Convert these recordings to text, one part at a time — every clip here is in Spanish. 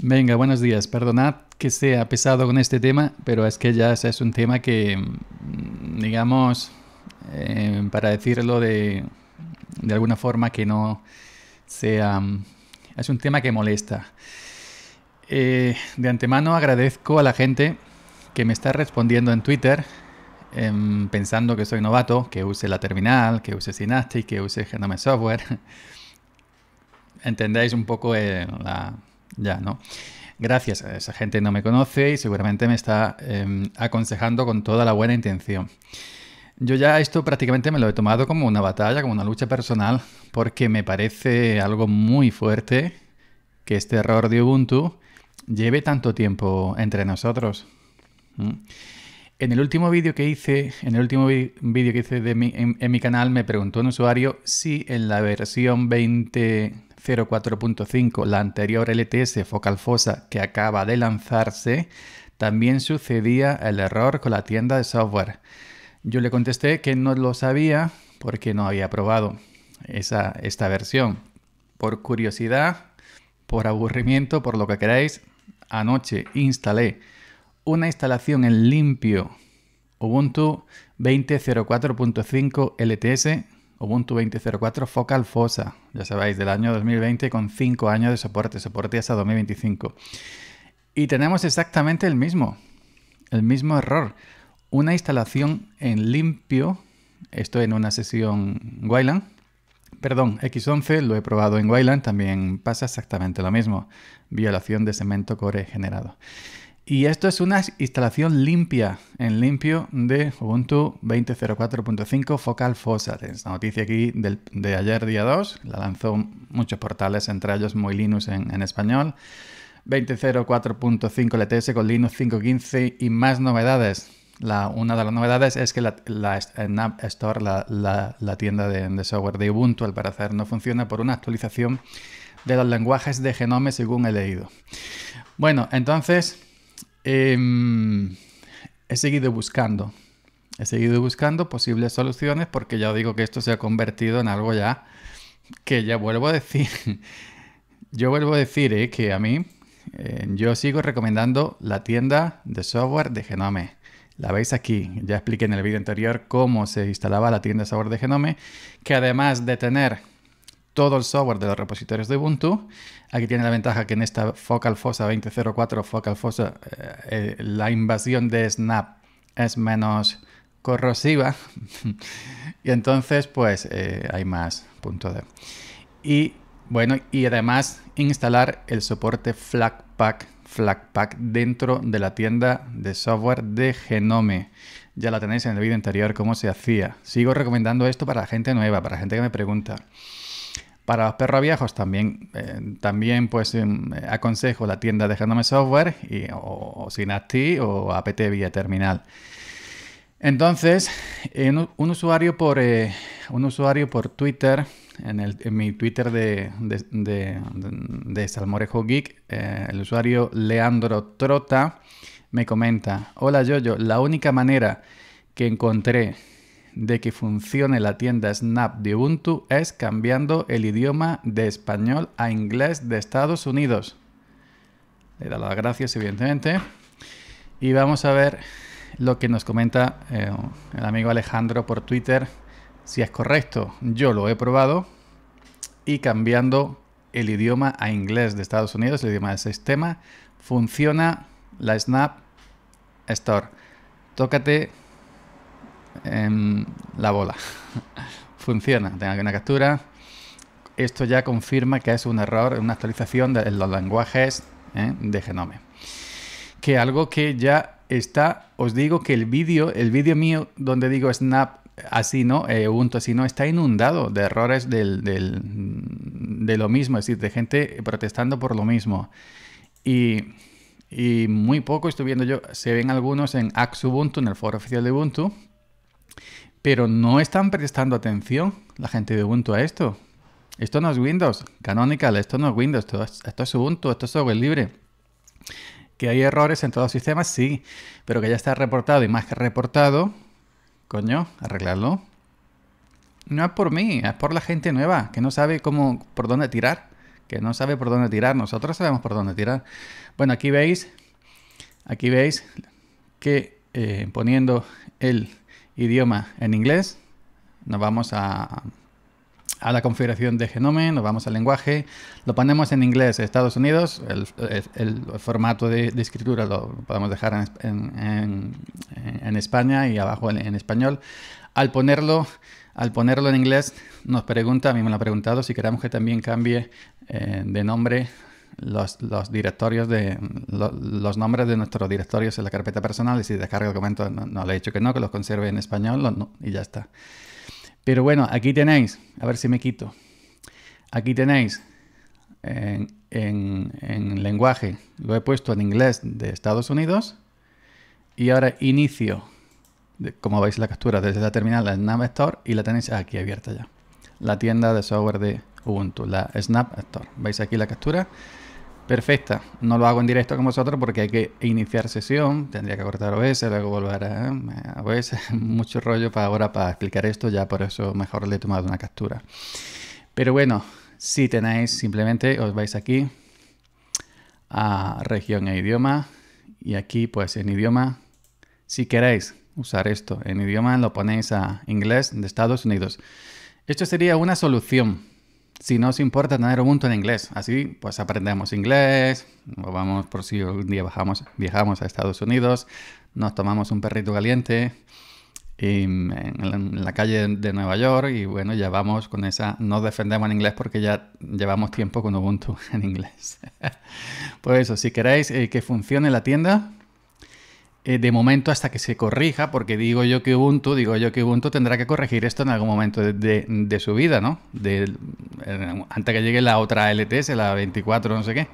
Venga, buenos días. Perdonad que sea pesado con este tema, pero es que ya es un tema que, mm, digamos, eh, para decirlo de, de alguna forma que no sea... Mm, es un tema que molesta. Eh, de antemano agradezco a la gente que me está respondiendo en Twitter em, pensando que soy novato, que use la terminal, que use Synaptic, que use Genome Software. Entendáis un poco eh, la, ya, ¿no? Gracias, eh, esa gente no me conoce y seguramente me está em, aconsejando con toda la buena intención. Yo ya esto prácticamente me lo he tomado como una batalla, como una lucha personal, porque me parece algo muy fuerte que este error de Ubuntu lleve tanto tiempo entre nosotros. En el último vídeo que hice, en el último vídeo que hice de mi, en, mi canal, me preguntó un usuario si en la versión 20 04.5, la anterior LTS Focal Fossa que acaba de lanzarse, también sucedía el error con la tienda de software. Yo le contesté que no lo sabía porque no había probado esa, esta versión. Por curiosidad, por aburrimiento, por lo que queráis, anoche instalé una instalación en limpio Ubuntu 20.04.5 LTS Ubuntu 20.04 Focal Fossa, ya sabéis, del año 2020 con 5 años de soporte, soporte hasta 2025. Y tenemos exactamente el mismo, el mismo error. Una instalación en limpio, esto en una sesión Wayland, perdón, X11 lo he probado en Wayland, también pasa exactamente lo mismo, violación de cemento core generado. Y esto es una instalación limpia, en limpio, de Ubuntu 20.04.5 Focal Es Esta noticia aquí del, de ayer, día 2, la lanzó muchos portales, entre ellos Muy Linux en, español. 20.04.5 LTS con Linux 5.15 y más novedades. La, una de las novedades es que la, App Store, la, tienda de, de, software de Ubuntu, al parecer no funciona por una actualización de los lenguajes de genome, según he leído. Bueno, entonces Em, he seguido buscando. He seguido buscando posibles soluciones porque ya os digo que esto se ha convertido en algo ya que ya vuelvo a decir. yo vuelvo a decir eh, que a mí em, yo sigo recomendando la tienda de software de Genome. La veis aquí. Ya expliqué en el vídeo anterior cómo se instalaba la tienda de software de Genome, que además de tener todo el software de los repositorios de Ubuntu. Aquí tiene la ventaja que en esta Focal Fossa 20.04, Focal Fossa, eh, eh, la invasión de Snap es menos corrosiva y entonces pues eh, hay más punto de y bueno y además instalar el soporte flagpack dentro de la tienda de software de Genome ya la tenéis en el vídeo anterior cómo se hacía sigo recomendando esto para la gente nueva para la gente que me pregunta para los perros viejos también, eh, también pues em, eh, aconsejo la tienda de Genome Software y, o, o o APT vía terminal. Entonces, un, usuario por, eh, un usuario por Twitter, en, mi Twitter de, de, de, Salmorejo Geek, el usuario Leandro Trota me comenta, hola yo la única manera que encontré de que funcione la tienda Snap de Ubuntu es cambiando el idioma de español a inglés de Estados Unidos. Le da las gracias, evidentemente. Y vamos a ver lo que nos comenta eh, el amigo Alejandro por Twitter. Si es correcto, yo lo he probado y cambiando el idioma a inglés de Estados Unidos, el idioma del sistema, funciona la Snap Store. Tócate la bola. Funciona, tengo una captura. Esto ya confirma que es un error, una actualización de los lenguajes ¿eh? de Genome. Que algo que ya está, os digo que el vídeo, el vídeo mío donde digo snap así no, eh, Ubuntu así no, está inundado de errores del, de lo mismo, es decir, de gente protestando por lo mismo. Y, muy poco estoy viendo yo, se ven algunos en Axubuntu, Ubuntu, en el foro oficial de Ubuntu, pero no están prestando atención la gente de Ubuntu a esto. Esto no es Windows, Canonical, esto no es Windows, esto es, Ubuntu, esto es software libre. Que hay errores en todos los sistemas, sí, pero que ya está reportado y más que reportado, coño, arreglarlo. No es por mí, es por la gente nueva, que no sabe cómo, por dónde tirar, que no sabe por dónde tirar, nosotros sabemos por dónde tirar. Bueno, aquí veis, aquí veis que eh, poniendo el idioma en inglés, nos vamos a, a la configuración de genome, nos vamos al lenguaje, lo ponemos en inglés Estados Unidos, el, formato de, escritura lo podemos dejar en, España y abajo en, español. Al ponerlo, al ponerlo en inglés nos pregunta, a mí me lo ha preguntado, si queremos que también cambie eh, de nombre los, directorios de los nombres de nuestros directorios en la carpeta personal y si descarga el documento no, le he dicho que no, que los conserve en español y ya está. Pero bueno, aquí tenéis, a ver si me quito, aquí tenéis en, lenguaje, lo he puesto en inglés de Estados Unidos y ahora inicio, como veis la captura desde la terminal la Snap Store y la tenéis aquí abierta ya, la tienda de software de Ubuntu, la Snap Store. ¿Veis aquí la captura? Perfecta. No lo hago en directo con vosotros porque hay que iniciar sesión, tendría que cortar OBS, luego volver a, Mucho rollo para ahora para explicar esto, ya por eso mejor le he tomado una captura. Pero bueno, si tenéis simplemente, os vais aquí a región e idioma y aquí pues en idioma, si queréis usar esto en idioma, lo ponéis a inglés de Estados Unidos. Esto sería una solución si no os importa tener Ubuntu en inglés. Así pues aprendemos inglés, vamos por si un día viajamos a Estados Unidos, nos tomamos un perrito caliente en, la calle de Nueva York y bueno, ya vamos con esa, no defendemos en inglés porque ya llevamos tiempo con Ubuntu en inglés. Por pues eso, si queréis eh, que funcione la tienda, eh, de momento hasta que se corrija, porque digo yo que Ubuntu, digo yo que Ubuntu tendrá que corregir esto en algún momento de, su vida, ¿no? antes que llegue la otra LTS, la 24, no sé qué.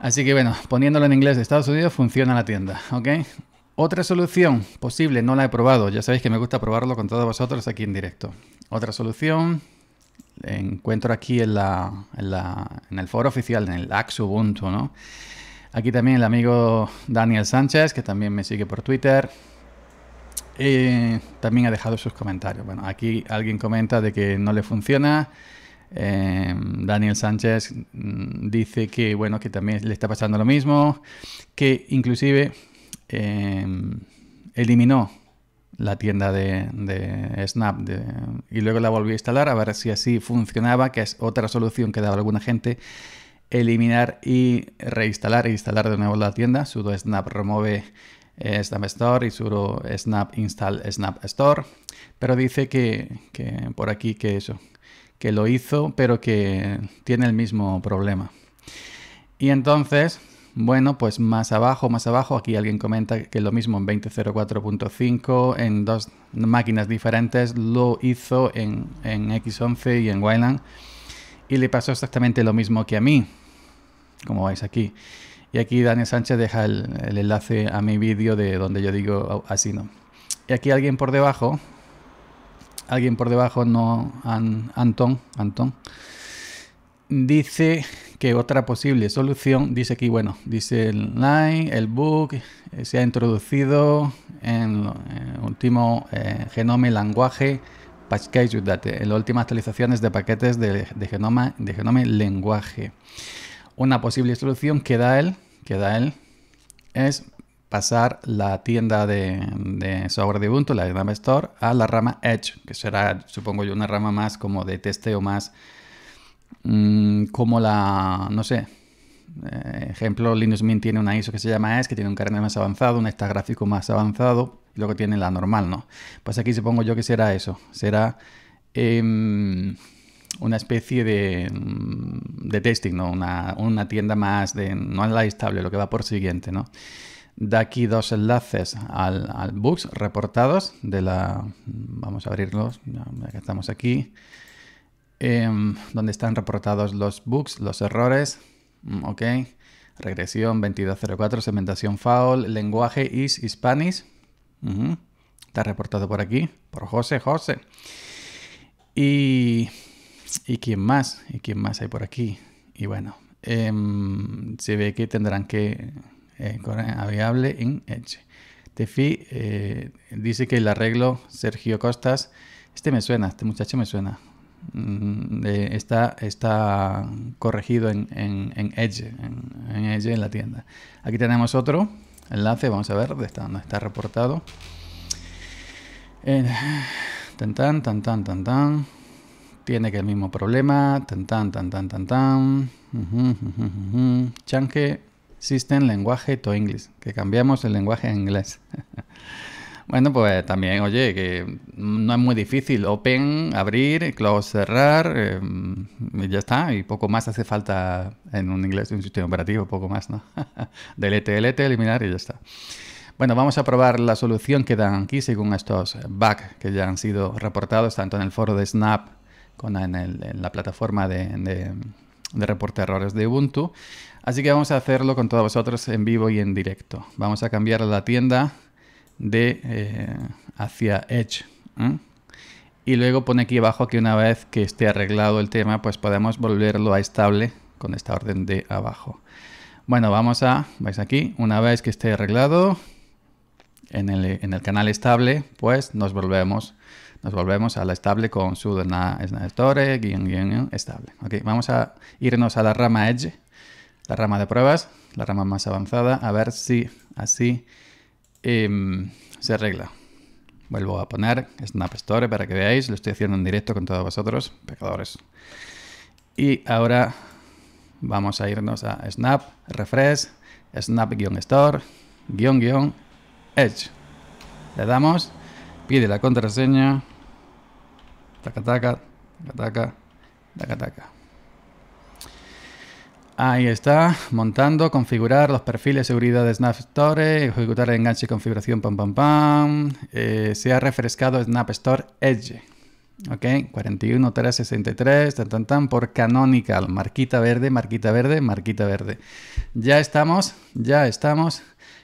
Así que bueno, poniéndolo en inglés de Estados Unidos funciona la tienda, ¿ok? Otra solución posible, no la he probado, ya sabéis que me gusta probarlo con todos vosotros aquí en directo. Otra solución, encuentro aquí en, la, en, en el foro oficial, en el Axe Ubuntu, ¿no? Aquí también el amigo Daniel Sánchez, que también me sigue por Twitter. y también ha dejado sus comentarios. Bueno, aquí alguien comenta de que no le funciona. Eh, Daniel Sánchez mm, dice que bueno, que también le está pasando lo mismo. Que inclusive em, eliminó la tienda de, Snap y luego la volvió a instalar a ver si así funcionaba, que es otra solución que daba alguna gente eliminar y reinstalar e instalar de nuevo la tienda, sudo snap remove eh, snap store y sudo snap install snap store. Pero dice que, por aquí que eso, que lo hizo, pero que tiene el mismo problema. Y entonces, bueno, pues más abajo, más abajo, aquí alguien comenta que lo mismo en 20.04.5, en dos máquinas diferentes, lo hizo en, en X11 y en Wayland, y le pasó exactamente lo mismo que a mí como vais aquí. Y aquí Daniel Sánchez deja el, enlace a mi vídeo de donde yo digo así no. Y aquí alguien por debajo, alguien por debajo, no An, Antón, dice que otra posible solución, dice que bueno, dice el line, el book, eh, se ha introducido en eh, eh, el último genome lenguaje en las últimas actualizaciones de paquetes de, de genoma, de genome lenguaje. Una posible solución que da él, que da él es pasar la tienda de, software de Ubuntu, la de Store, a la rama Edge, que será, supongo yo, una rama más como de testeo, más mm, como la, no sé, eh, ejemplo, Linux Mint tiene una ISO que se llama ES, que tiene un kernel más avanzado, un está gráfico más avanzado, y luego tiene la normal, ¿no? Pues aquí supongo yo que será eso, será... Em, una especie de, mm, de testing, ¿no? Una, una, tienda más de no la estable, lo que va por siguiente, ¿no? Da aquí dos enlaces al, al books reportados de la... Vamos a abrirlos, ya estamos aquí. Em, donde están reportados los books, los errores, mm, ok, regresión 2204, segmentación foul, lenguaje is Spanish, está reportado por aquí, por José, José. Y ¿Y quién más? ¿Y quién más hay por aquí? Y bueno, em, se ve que tendrán que eh, viable en Edge. Tefi eh, dice que el arreglo Sergio Costas, este me suena, este muchacho me suena, mm, eh, está, está corregido en, Edge, en, Edge en la tienda. Aquí tenemos otro enlace, vamos a ver de está, dónde está reportado. Eh, tan tan tan tan tan tan. Tiene que el mismo problema. Tan, tan, tan, tan, tan, tan. System Lenguaje to English. Que cambiamos el lenguaje a inglés. bueno, pues también, oye, que no es muy difícil. Open, abrir, close, cerrar. Em, y ya está. Y poco más hace falta en un inglés, de un sistema operativo, poco más, ¿no? delete, delete, eliminar y ya está. Bueno, vamos a probar la solución que dan aquí según estos bugs que ya han sido reportados tanto en el foro de Snap en, la plataforma de, reporte de errores de Ubuntu. Así que vamos a hacerlo con todos vosotros en vivo y en directo. Vamos a cambiar la tienda de eh, hacia Edge. Y luego pone aquí abajo que una vez que esté arreglado el tema, pues podemos volverlo a estable con esta orden de abajo. Bueno, vamos a, veis aquí, una vez que esté arreglado en el, en el canal estable, pues nos volvemos nos volvemos a la estable con sudo na, store, guión, guión, estable. Okay, vamos a irnos a la rama edge, la rama de pruebas, la rama más avanzada, a ver si así em, se arregla. Vuelvo a poner Snap Store para que veáis, lo estoy haciendo en directo con todos vosotros, pecadores. Y ahora vamos a irnos a Snap, Refresh, Snap-Store, guión, guión, Edge. Le damos Pide la contraseña. Taca, taca, taca, taca, taca. Ahí está, montando, configurar los perfiles de seguridad de Snap Store, ejecutar el enganche y configuración, pam, pam, pam. Eh, se ha refrescado Snap Store Edge. Ok, 41363, tan, tan, tan, por Canonical. Marquita verde, marquita verde, marquita verde. Ya estamos, ya estamos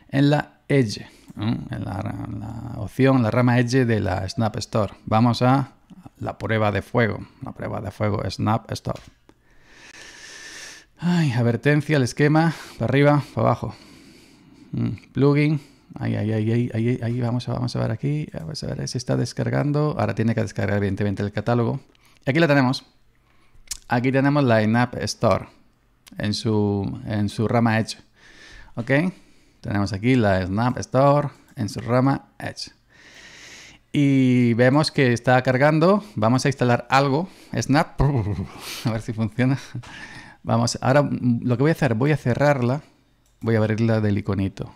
en la Edge en la, opción, la rama Edge de la Snap Store. Vamos a la prueba de fuego, la prueba de fuego Snap Store. Ay, advertencia, el esquema, para arriba, para abajo. Mm, plugin, Ahí, ahí, ahí, ahí, ahí, Vamos, a, vamos a ver aquí. Vamos a ver si está descargando. Ahora tiene que descargar, evidentemente, el catálogo. Aquí la tenemos. Aquí tenemos la Snap Store en su, en su rama Edge. ¿Ok? Tenemos aquí la Snap Store en su rama Edge. Y vemos que está cargando. Vamos a instalar algo. Snap. A ver si funciona. Vamos, ahora lo que voy a hacer, voy a cerrarla. Voy a abrirla del iconito.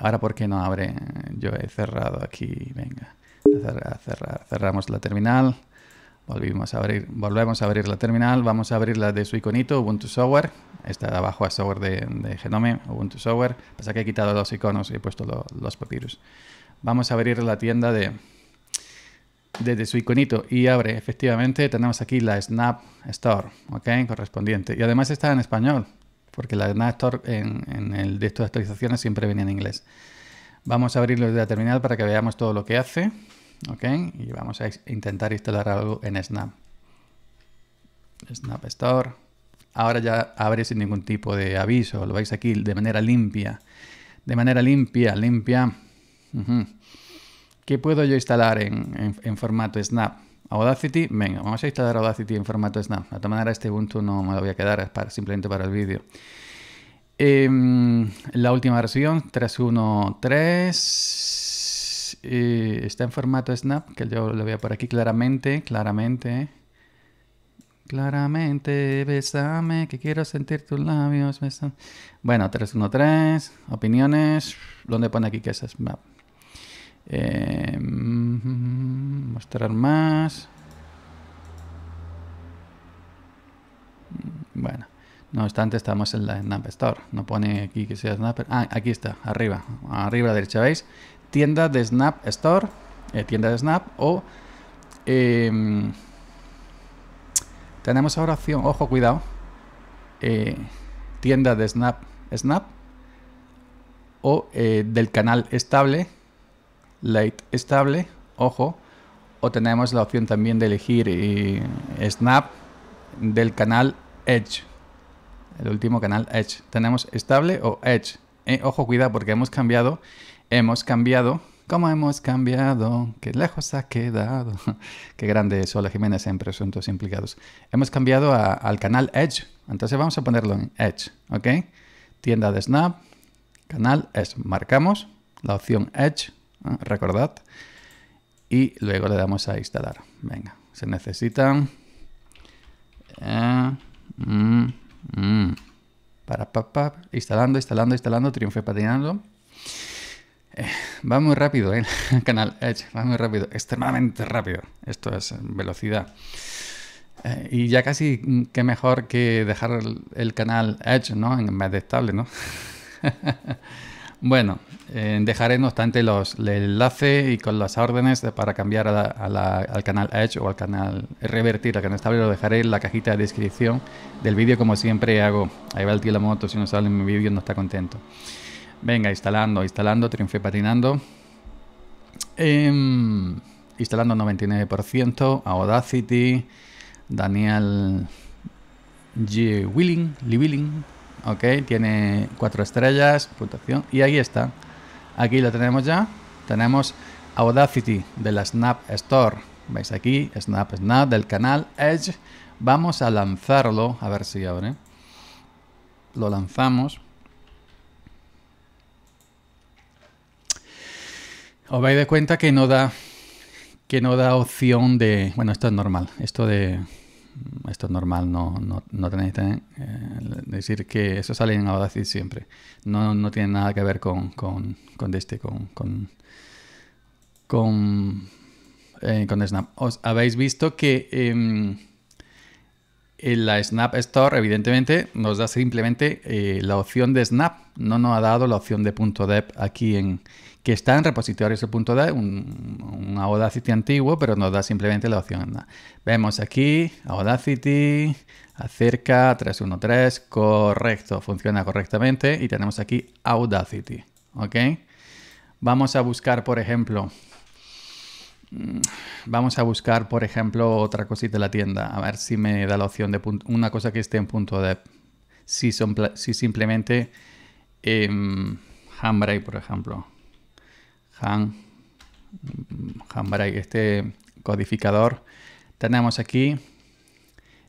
Ahora, ¿por qué no abre? Yo he cerrado aquí. Venga. cerrar. Cerramos la terminal. Volvimos a abrir, volvemos a abrir la terminal. Vamos a abrirla de su iconito, Ubuntu Software está de abajo a software de, de, Genome, Ubuntu Software. Pasa que he quitado los iconos y he puesto los papiros. Vamos a abrir la tienda de desde su iconito y abre. Efectivamente, tenemos aquí la Snap Store, Correspondiente. Y además está en español, porque la Snap Store en, el el de actualizaciones siempre viene en inglés. Vamos a abrirlo desde la terminal para que veamos todo lo que hace, ¿ok? Y vamos a intentar instalar algo en Snap. Snap Store ahora ya abre sin ningún tipo de aviso, lo veis aquí de manera limpia, de manera limpia, limpia. ¿Qué puedo yo instalar en, en, formato Snap? Audacity, venga, vamos a instalar Audacity en formato Snap. De todas manera, este Ubuntu no me lo voy a quedar, es simplemente para el vídeo. Em, la última versión, 3.1.3, eh, está en formato Snap, que yo lo a por aquí claramente, claramente. Eh. Claramente, besame, que quiero sentir tus labios, besame. Bueno, 313, opiniones. ¿Dónde pone aquí que es em, Eh, mostrar más. Bueno, no obstante, estamos en la Snap Store. No pone aquí que sea Snap. Ah, aquí está, arriba. Arriba a derecha, ¿veis? Tienda de Snap Store, eh, tienda de Snap o. Em, tenemos ahora opción, ojo, cuidado, eh, tienda de Snap, Snap o eh, del canal estable, light estable, ojo, o tenemos la opción también de elegir eh, Snap del canal Edge, el último canal Edge. Tenemos estable o Edge. ojo, cuidado porque hemos cambiado, hemos cambiado cómo hemos cambiado, qué lejos ha quedado. qué grande Ola Jiménez en Presuntos Implicados. Hemos cambiado al canal Edge, entonces vamos a ponerlo en Edge, ¿ok? Tienda de Snap, canal es, marcamos la opción Edge, ¿eh? recordad, y luego le damos a instalar. Venga, se necesitan... Eh, mm, mm, para, instalando, instalando, instalando, triunfe patinando. Eh, va muy rápido, El ¿eh? canal Edge, va muy rápido, extremadamente rápido. Esto es velocidad. Eh, y ya casi mm, que mejor que dejar el, canal Edge, ¿no? En vez de estable, ¿no? bueno, dejaré no obstante los, el enlace y con las órdenes para cambiar al canal Edge o al canal revertir al canal estable, lo dejaré en la cajita de descripción del vídeo como siempre hago. Ahí va el tío la moto, si no sale en mi vídeo no está contento. Venga, instalando, instalando, triunfé patinando. Em, instalando 99% Audacity, Daniel G. Willing, Lee Willing, ok, tiene cuatro estrellas, puntuación, y ahí está, aquí lo tenemos ya, tenemos Audacity de la Snap Store, veis aquí, Snap Snap del canal Edge, vamos a lanzarlo, a ver si abre, lo lanzamos, Os vais de cuenta que no da que no da opción de. Bueno, esto es normal. Esto de. Esto es normal, no, tenéis que eh, decir que eso sale en Audacity siempre. No, tiene nada que ver con, con, con este, con, eh, con, Snap. Os habéis visto que em, en la Snap Store, evidentemente, nos da simplemente eh, la opción de Snap. No nos ha dado la opción de .dep aquí en, que está en punto un, un Audacity antiguo, pero nos da simplemente la opción. Vemos aquí, Audacity, acerca, 313, correcto, funciona correctamente y tenemos aquí Audacity, ¿ok? Vamos a buscar, por ejemplo, mm, vamos a buscar, por ejemplo, otra cosita de la tienda, a ver si me da la opción de una cosa que esté en punto de, si, son si simplemente, eh, por ejemplo, han, este codificador. Tenemos aquí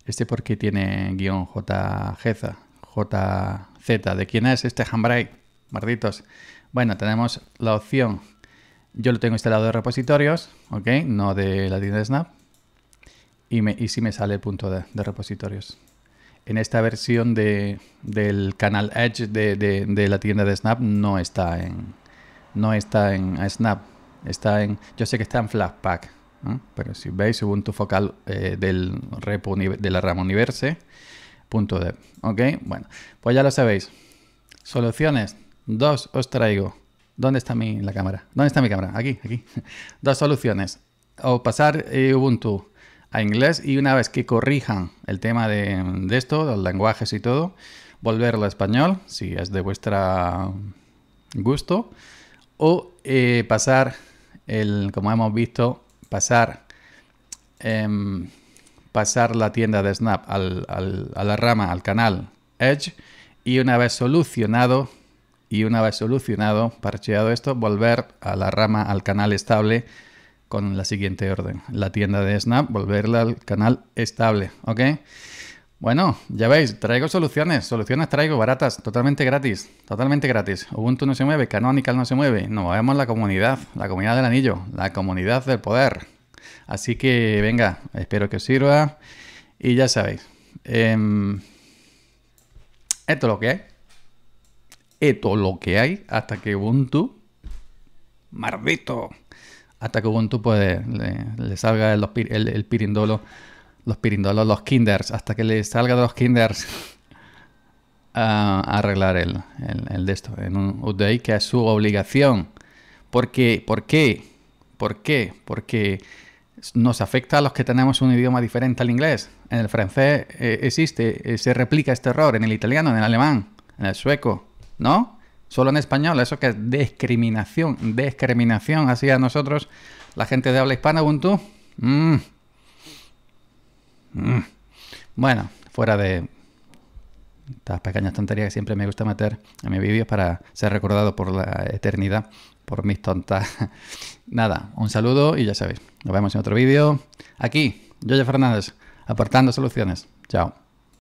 este porque tiene guión JZ, JZ. ¿De quién es este Handbrake? Malditos. Bueno, tenemos la opción. Yo lo tengo instalado de repositorios, ¿ok? No de la tienda de Snap. Y, me, y si me sale el punto de, repositorios. En esta versión del canal Edge de la tienda de Snap no está en, no está en Snap, está en, yo sé que está en Flatpak, pero si veis Ubuntu focal eh, del repo de la rama universe, punto de ¿ok? Bueno, pues ya lo sabéis. Soluciones, dos os traigo. ¿Dónde está mi, la cámara? ¿Dónde está mi cámara? Aquí, aquí. Dos soluciones. O pasar eh, Ubuntu a inglés y una vez que corrijan el tema de, de esto, los lenguajes y todo, volverlo a español, si es de vuestra gusto o eh, pasar, el, como hemos visto, pasar, em, pasar la tienda de Snap al, a la rama, al canal Edge y una vez solucionado y una vez solucionado, parcheado esto, volver a la rama, al canal estable con la siguiente orden. La tienda de Snap, volverla al canal estable, ¿ok? Bueno, ya veis, traigo soluciones, soluciones traigo baratas, totalmente gratis, totalmente gratis. Ubuntu no se mueve, Canonical no se mueve, nos movemos la comunidad, la comunidad del anillo, la comunidad del poder. Así que venga, espero que os sirva y ya sabéis. Em, esto es lo que hay. Esto es lo que hay hasta que Ubuntu... Mardito. Hasta que Ubuntu puede le, salga el pirindolo los pirindolos, los kinders, hasta que les salga de los kinders a, arreglar el, de esto en un update que es su obligación. qué? ¿Por qué? ¿Por qué? Porque nos afecta a los que tenemos un idioma diferente al inglés. En el francés eh, existe, eh, se replica este error, en el italiano, en el alemán, en el sueco, ¿no? Solo en español, eso que es discriminación, discriminación hacia nosotros, la gente de habla hispana, Ubuntu. Mm. Bueno, fuera de estas pequeñas tonterías que siempre me gusta meter en mi vídeos para ser recordado por la eternidad, por mis tontas. Nada, un saludo y ya sabéis, nos vemos en otro vídeo. Aquí, Yoya Fernández, aportando soluciones. Chao.